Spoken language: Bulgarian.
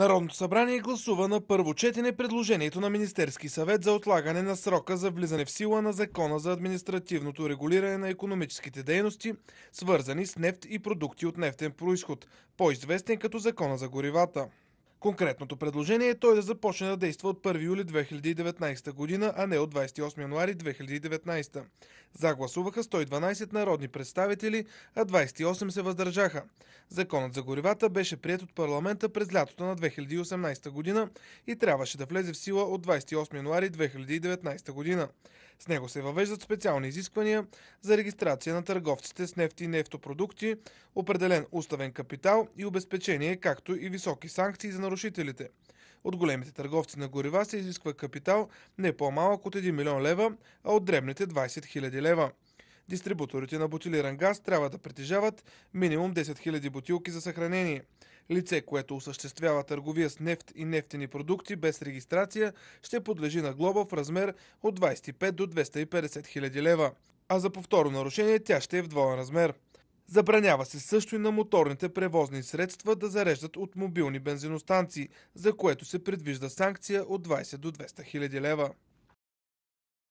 Народното събрание гласува на първо четене предложението на Министерски съвет за отлагане на срока за влизане в сила на Закона за административното регулиране на економическите дейности, свързани с нефт и продукти от нефтен происход, по-известен като Закона за горивата. Конкретното предложение е той да започне да действа от 1 юли 2019 година, а не от 28 януари 2019. Загласуваха 112 народни представители, а 28 се въздържаха. Законът за горивата беше прият от парламента през лятото на 2018 година и трябваше да влезе в сила от 28 януари 2019 година. С него се въвеждат специални изисквания за регистрация на търговците с нефти и нефтопродукти, определен уставен капитал и обезпечение, както и високи санкции за нарушителите. От големите търговци на горива се изисква капитал не по-малък от 1 милион лева, а от дребните 20 000 лева. Дистрибуторите на бутилиран газ трябва да притежават минимум 10 000 бутилки за съхранение – Лице, което осъществява търговия с нефт и нефтени продукти без регистрация, ще подлежи на глоба в размер от 25 до 250 хиляди лева. А за повторно нарушение тя ще е в двоен размер. Забранява се също и на моторните превозни средства да зареждат от мобилни бензиностанции, за което се предвижда санкция от 20 до 200 хиляди лева.